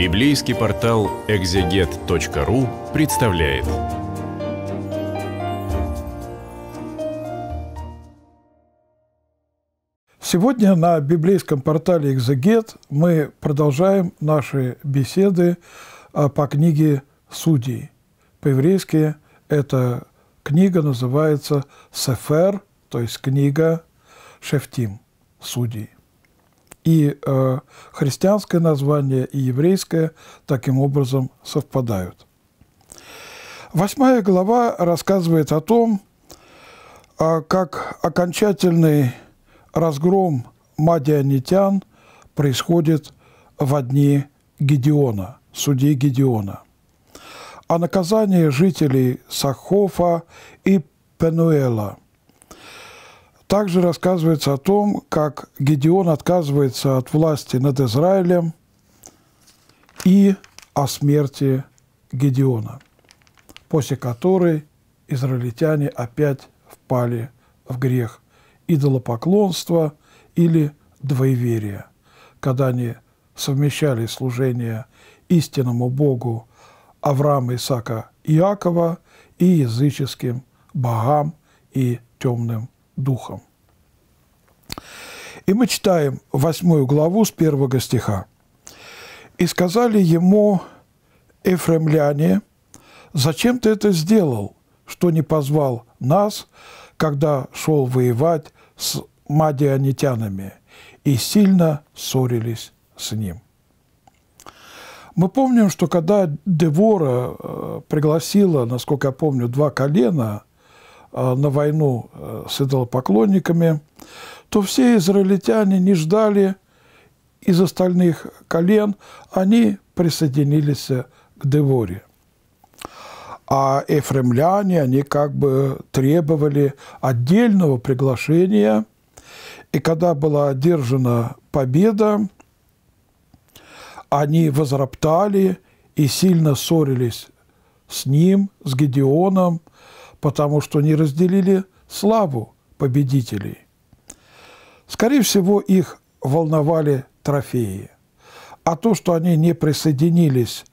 Библейский портал экзегет.ру представляет. Сегодня на библейском портале «Экзегет» мы продолжаем наши беседы а, по книге «Судей». По-еврейски эта книга называется «Сефер», то есть книга «Шефтим» – «Судей» и э, христианское название, и еврейское таким образом совпадают. Восьмая глава рассказывает о том, э, как окончательный разгром мадианитян происходит в дни Гедеона, судей Гедеона. О наказании жителей Сахофа и Пенуэла – также рассказывается о том, как Гедеон отказывается от власти над Израилем и о смерти Гедеона, после которой израильтяне опять впали в грех идолопоклонства или двоеверия, когда они совмещали служение истинному Богу Авраама, Исака, Иакова и языческим богам и темным Духом. И мы читаем восьмую главу с первого стиха. «И сказали ему эфремляне, зачем ты это сделал, что не позвал нас, когда шел воевать с мадианитянами?» И сильно ссорились с ним. Мы помним, что когда Девора э, пригласила, насколько я помню, два колена – а, на войну э, с идолопоклонниками, то все израильтяне не ждали из остальных колен, они присоединились э, к Деворе. А эфремляне, они как бы требовали отдельного приглашения, и когда была одержана победа, они возроптали и сильно ссорились с ним, с Гедеоном, потому что не разделили славу победителей. Скорее всего, их волновали трофеи. А то, что они не присоединились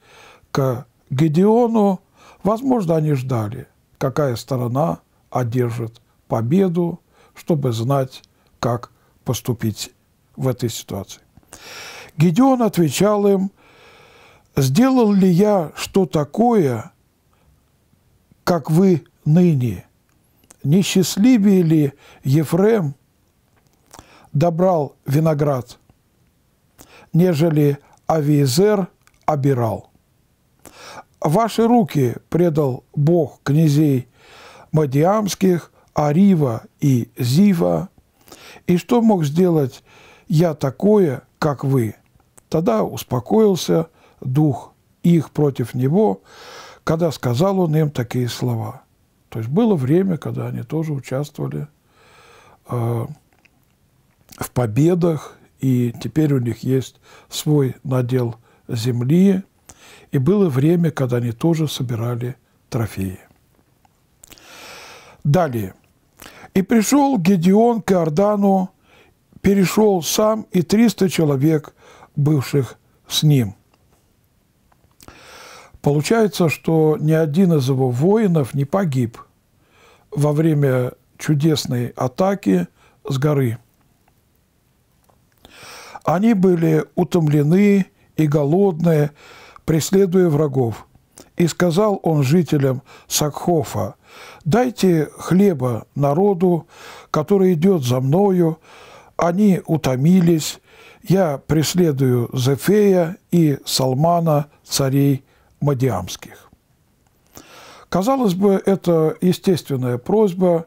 к Гедеону, возможно, они ждали, какая сторона одержит победу, чтобы знать, как поступить в этой ситуации. Гедеон отвечал им, «Сделал ли я что такое, как вы ныне, несчастливее ли Ефрем добрал виноград, нежели Авиезер обирал. Ваши руки предал Бог князей Мадиамских, Арива и Зива, и что мог сделать я такое, как вы? Тогда успокоился дух их против него, когда сказал он им такие слова – то есть было время, когда они тоже участвовали э, в победах, и теперь у них есть свой надел земли, и было время, когда они тоже собирали трофеи. Далее. «И пришел Гедеон к Иордану, перешел сам и 300 человек, бывших с ним». Получается, что ни один из его воинов не погиб во время чудесной атаки с горы. Они были утомлены и голодные, преследуя врагов. И сказал он жителям Сакхофа, «Дайте хлеба народу, который идет за мною, они утомились, я преследую Зефея и Салмана, царей мадиамских. Казалось бы, это естественная просьба,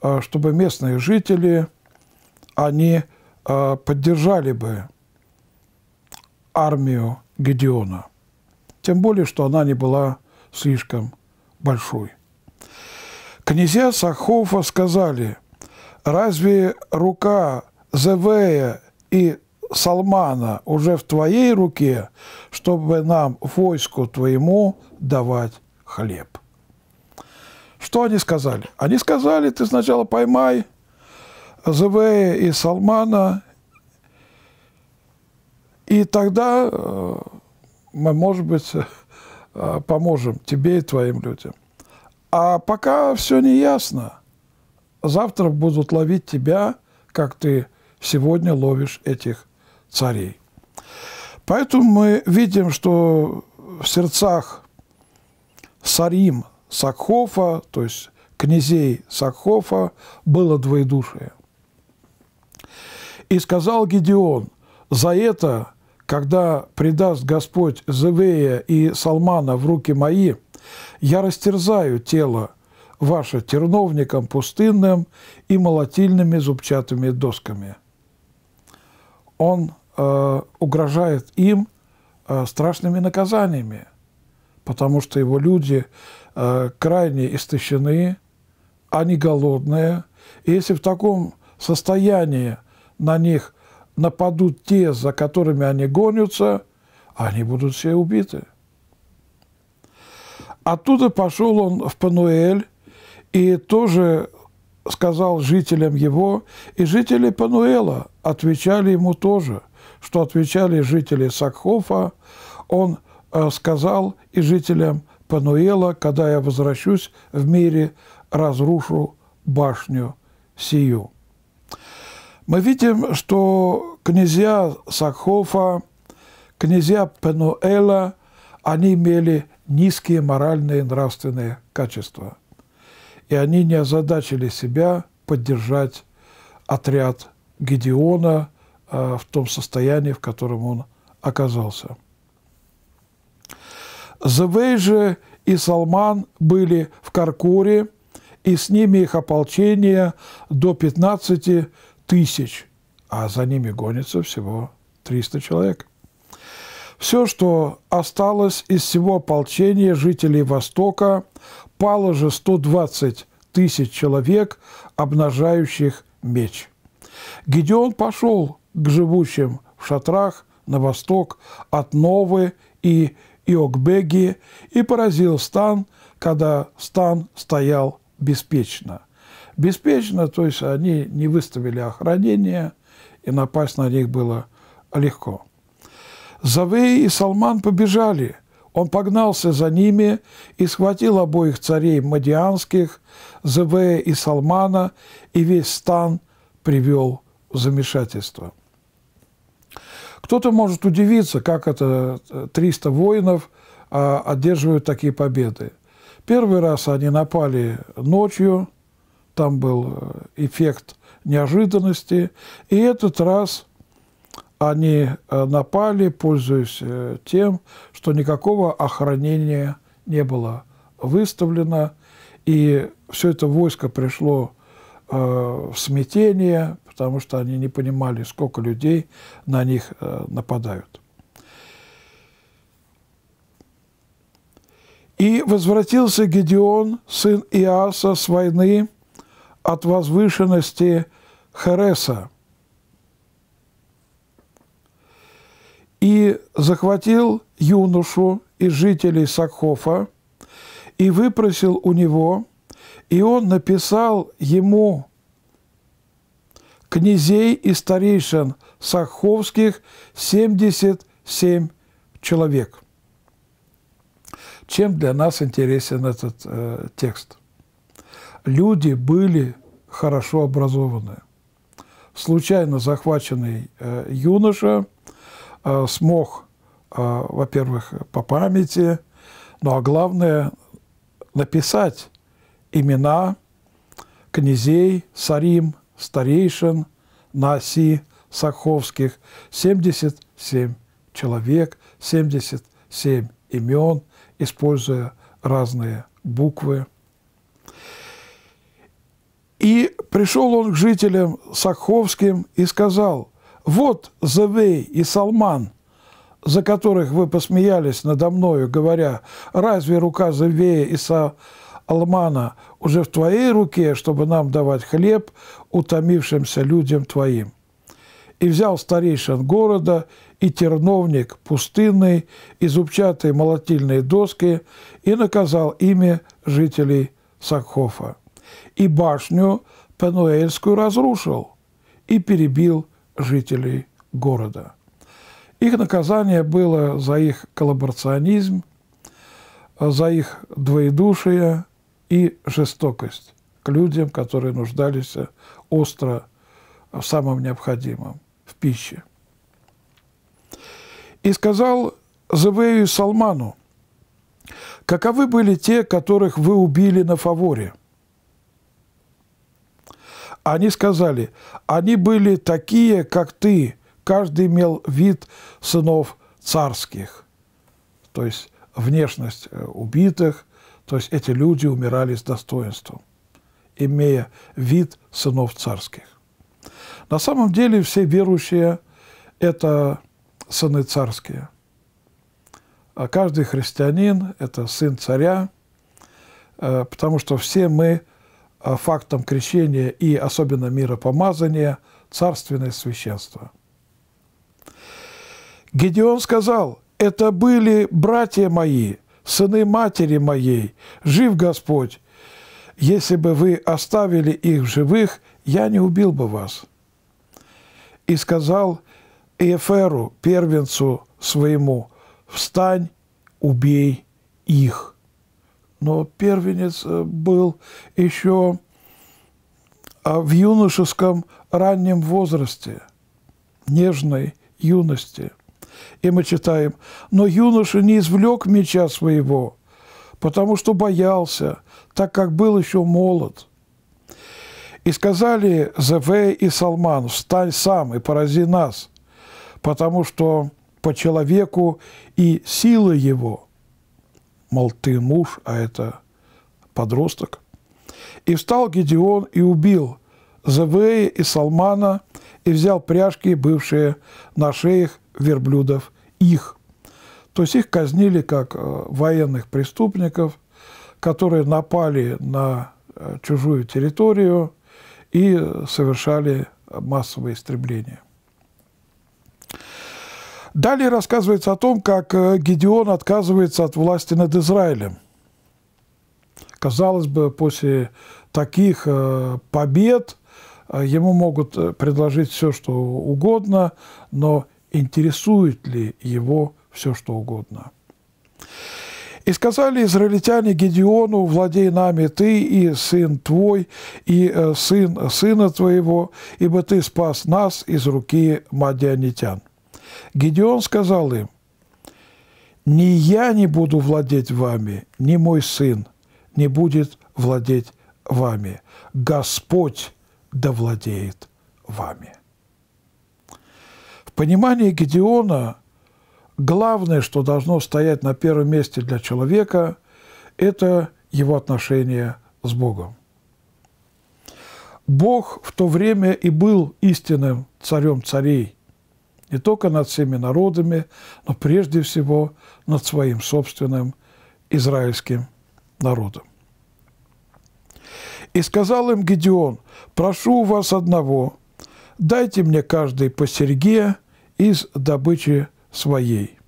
а, чтобы местные жители, они а, поддержали бы армию Гедеона. Тем более, что она не была слишком большой. Князья Сахофа сказали, разве рука Зевея и Салмана уже в твоей руке, чтобы нам, войску твоему, давать хлеб. Что они сказали? Они сказали, ты сначала поймай Зевея и Салмана, и тогда э, мы, может быть, э, поможем тебе и твоим людям. А пока все не ясно. Завтра будут ловить тебя, как ты сегодня ловишь этих царей. Поэтому мы видим, что в сердцах Сарим Сакхофа, то есть князей Сакхофа, было двоедушие. И сказал Гедеон, за это, когда предаст Господь Зевея и Салмана в руки мои, я растерзаю тело ваше терновником пустынным и молотильными зубчатыми досками. Он Э, угрожает им э, страшными наказаниями, потому что его люди э, крайне истощены, они голодные. И если в таком состоянии на них нападут те, за которыми они гонятся, они будут все убиты. Оттуда пошел он в Пануэль и тоже сказал жителям его, и жители Пануэла отвечали ему тоже – что отвечали жители Сакхофа, он э, сказал и жителям Пануэла, когда я возвращусь в мире, разрушу башню сию. Мы видим, что князья Сакхофа, князья Пануэла, они имели низкие моральные и нравственные качества. И они не озадачили себя поддержать отряд Гедеона а, в том состоянии, в котором он оказался. Звей же и Салман были в Каркуре, и с ними их ополчение до 15 тысяч, а за ними гонится всего 300 человек. Все, что осталось из всего ополчения жителей Востока, пало же 120 тысяч человек, обнажающих меч. Гедеон пошел к живущим в шатрах на восток от Новы и Иокбеги и поразил стан, когда стан стоял беспечно. Беспечно, то есть они не выставили охранения, и напасть на них было легко. Завей и Салман побежали. Он погнался за ними и схватил обоих царей Мадианских, Завея и Салмана, и весь стан привел в замешательство. Кто-то может удивиться, как это 300 э, воинов а, одерживают такие победы. Первый раз они напали ночью, там был э, эффект неожиданности, и этот раз они э, напали, пользуясь тем, что никакого охранения не было выставлено, и все это войско пришло в смятение, потому что они не понимали, сколько людей на них э, нападают. И возвратился Гедеон, сын Иаса, с войны от возвышенности Хереса. И захватил юношу из жителей Сакхофа и выпросил у него, и он написал ему князей и старейшин саховских 77 человек. Чем для нас интересен этот э, текст? Люди были хорошо образованы. Случайно захваченный э, юноша э, смог, э, во-первых, по памяти, ну а главное, написать имена князей, сарим, старейшин на оси Саховских, 77 человек, 77 имен, используя разные буквы. И пришел он к жителям Саховским и сказал, «Вот Завей и Салман, за которых вы посмеялись надо мною, говоря, разве рука Завея и Салмана Алмана, уже в Твоей руке, чтобы нам давать хлеб утомившимся людям Твоим. И взял старейшин города и терновник пустынный, и зубчатые молотильные доски, и наказал ими жителей Сакхофа. И башню Пенуэльскую разрушил, и перебил жителей города. Их наказание было за их коллаборационизм, за их двоедушие, и жестокость к людям, которые нуждались остро в самом необходимом, в пище. И сказал Завею Салману, каковы были те, которых вы убили на фаворе? Они сказали, они были такие, как ты, каждый имел вид сынов царских, то есть внешность э, убитых, то есть эти люди умирали с достоинством, имея вид сынов царских. На самом деле все верующие – это сыны царские. А каждый христианин – это сын царя, э, потому что все мы э, фактом крещения и особенно миропомазания – царственное священство. Гедеон сказал, это были братья мои, сыны матери моей, жив Господь, если бы вы оставили их живых, я не убил бы вас». И сказал Иеферу, первенцу своему, «Встань, убей их». Но первенец э, был еще а, в юношеском раннем возрасте, нежной юности – и мы читаем, «Но юноша не извлек меча своего, потому что боялся, так как был еще молод». И сказали Зевей и Салман, «Встань сам и порази нас, потому что по человеку и сила его». Мол, ты муж, а это подросток. И встал Гедеон и убил Зевея и Салмана, и взял пряжки, бывшие на шеях верблюдов их. То есть их казнили как э, военных преступников, которые напали на э, чужую территорию и совершали массовые истребления. Далее рассказывается о том, как э, Гедеон отказывается от власти над Израилем. Казалось бы, после таких побед ему могут предложить все, что угодно, но интересует ли его все что угодно. И сказали израильтяне Гедеону, владей нами ты и сын твой, и э, сын сына твоего, ибо ты спас нас из руки мадианитян. Гедеон сказал им, ни я не буду владеть вами, ни мой сын не будет владеть вами. Господь довладеет вами. В понимании Гедеона главное, что должно стоять на первом месте для человека, это его отношение с Богом. Бог в то время и был истинным царем царей, не только над всеми народами, но прежде всего над своим собственным израильским народом. И сказал им Гедеон, прошу у вас одного – дайте мне каждый по серьге из добычи своей.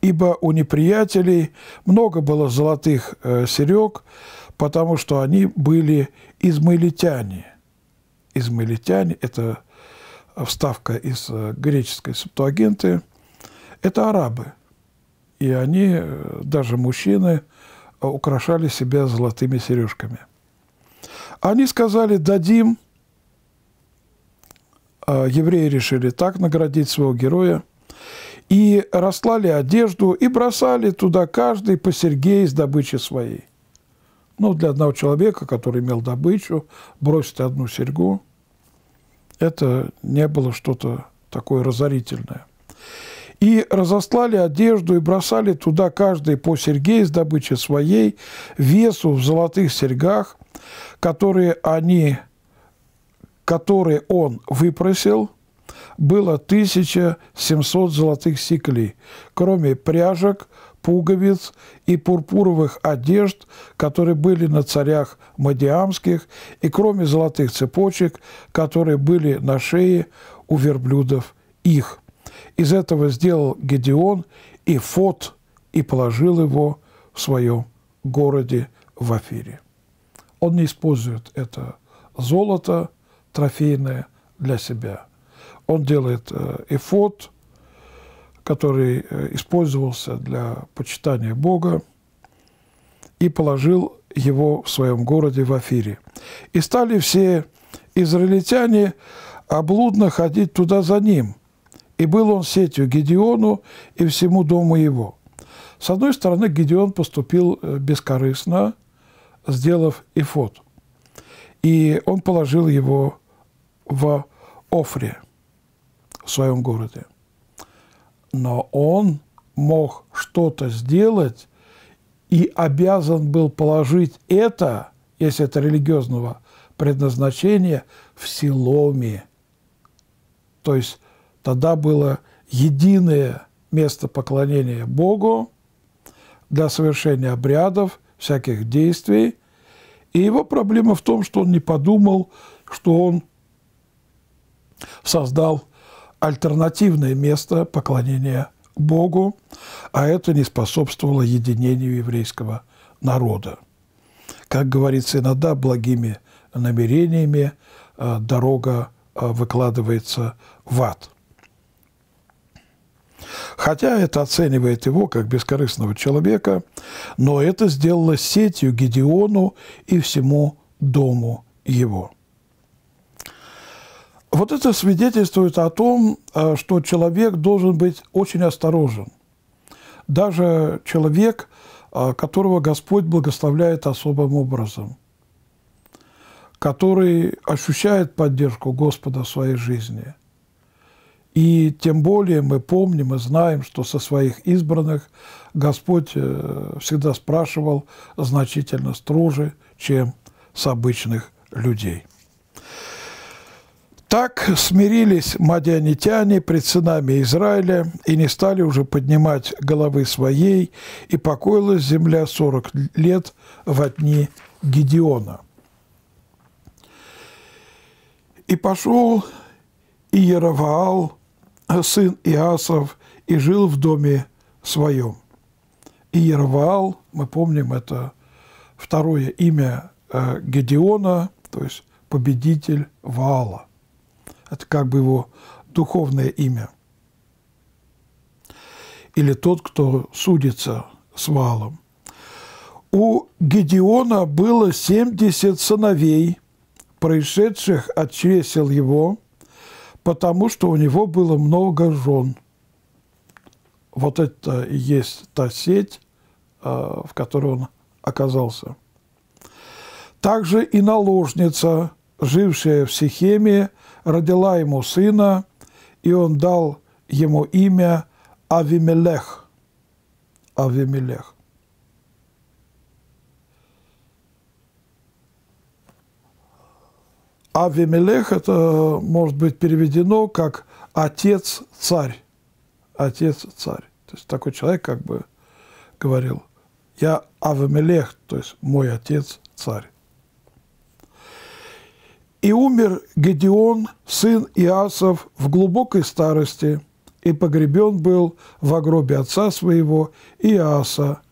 Ибо у неприятелей много было золотых э, серег, потому что они были измаилитяне. Измаилитяне – это вставка из э, греческой септуагенты, это арабы. И они, э, даже мужчины, украшали себя золотыми сережками. Они сказали, дадим Э, евреи решили так наградить своего героя. И расслали одежду и бросали туда каждый по Сергею из добычи своей. Ну, для одного человека, который имел добычу, бросить одну серьгу, это не было что-то такое разорительное. И разослали одежду и бросали туда каждый по серьге из добычи своей, весу в золотых серьгах, которые они которые он выпросил, было 1700 золотых сиклей, кроме пряжек, пуговиц и пурпуровых одежд, которые были на царях Мадиамских, и кроме золотых цепочек, которые были на шее у верблюдов их. Из этого сделал Гедеон и фот, и положил его в своем городе в Афире. Он не использует это золото, трофейное для себя. Он делает э, эфот, который э, использовался для почитания Бога, и положил его в своем городе в Афире. И стали все израильтяне облудно ходить туда за ним. И был он сетью Гедеону и всему дому его. С одной стороны, Гедеон поступил э, бескорыстно, сделав эфот. И он положил его в Офре, в своем городе. Но он мог что-то сделать и обязан был положить это, если это религиозного предназначения, в Силоме. То есть тогда было единое место поклонения Богу для совершения обрядов, всяких действий. И его проблема в том, что он не подумал, что он создал альтернативное место поклонения Богу, а это не способствовало единению еврейского народа. Как говорится, иногда благими намерениями э, дорога э, выкладывается в ад. Хотя это оценивает его как бескорыстного человека, но это сделало сетью Гедеону и всему дому его. Вот это свидетельствует о том, э, что человек должен быть очень осторожен. Даже человек, э, которого Господь благословляет особым образом, который ощущает поддержку Господа в своей жизни. И тем более мы помним и знаем, что со своих избранных Господь э, всегда спрашивал значительно строже, чем с обычных людей. Так смирились мадианитяне пред сынами Израиля и не стали уже поднимать головы своей, и покоилась земля сорок лет в дни Гедеона. И пошел Иераваал, сын Иасов, и жил в доме своем. Иераваал, мы помним, это второе имя э, Гедеона, то есть победитель Ваала. Это как бы его духовное имя. Или тот, кто судится с валом. У Гедеона было 70 сыновей, происшедших от чресел его, потому что у него было много жен. Вот это и есть та сеть, э, в которой он оказался. Также и наложница, жившая в Сихеме, родила ему сына, и он дал ему имя Авимелех. Авимелех. Авимелех – это может быть переведено как «отец-царь». Отец-царь. То есть такой человек как бы говорил, я Авимелех, то есть мой отец-царь. И умер Гедеон, сын Иасов, в глубокой старости, и погребен был в гробе отца своего Иаса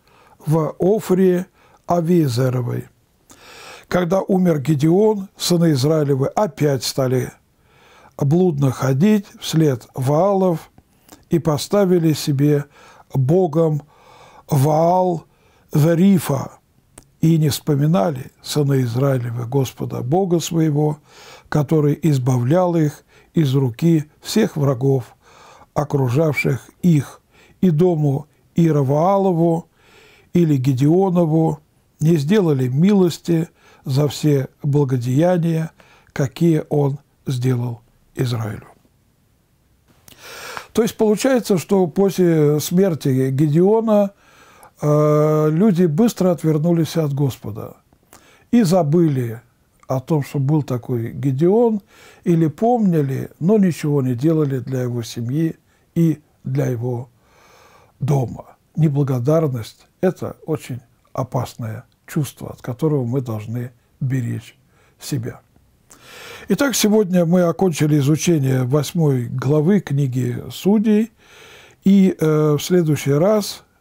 в Офре Авизеровой. Когда умер Гедеон, сыны Израилевы опять стали блудно ходить вслед Ваалов и поставили себе богом Ваал Верифа, и не вспоминали сына Израилева Господа Бога своего, который избавлял их из руки всех врагов, окружавших их, и дому Иераваалову или Гедеонову, не сделали милости за все благодеяния, какие он сделал Израилю. То есть получается, что после смерти Гедеона – Э, люди быстро отвернулись от Господа и забыли о том, что был такой Гедеон, или помнили, но ничего не делали для его семьи и для его дома. Неблагодарность – это очень опасное чувство, от которого мы должны беречь себя. Итак, сегодня мы окончили изучение восьмой главы книги «Судей», и э, в следующий раз –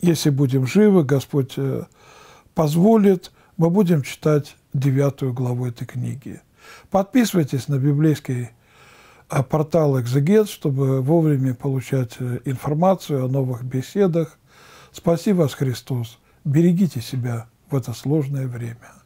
если будем живы, Господь э, позволит, мы будем читать девятую главу этой книги. Подписывайтесь на библейский э, портал «Экзегет», чтобы вовремя получать э, информацию о новых беседах. Спасибо, Христос! Берегите себя в это сложное время.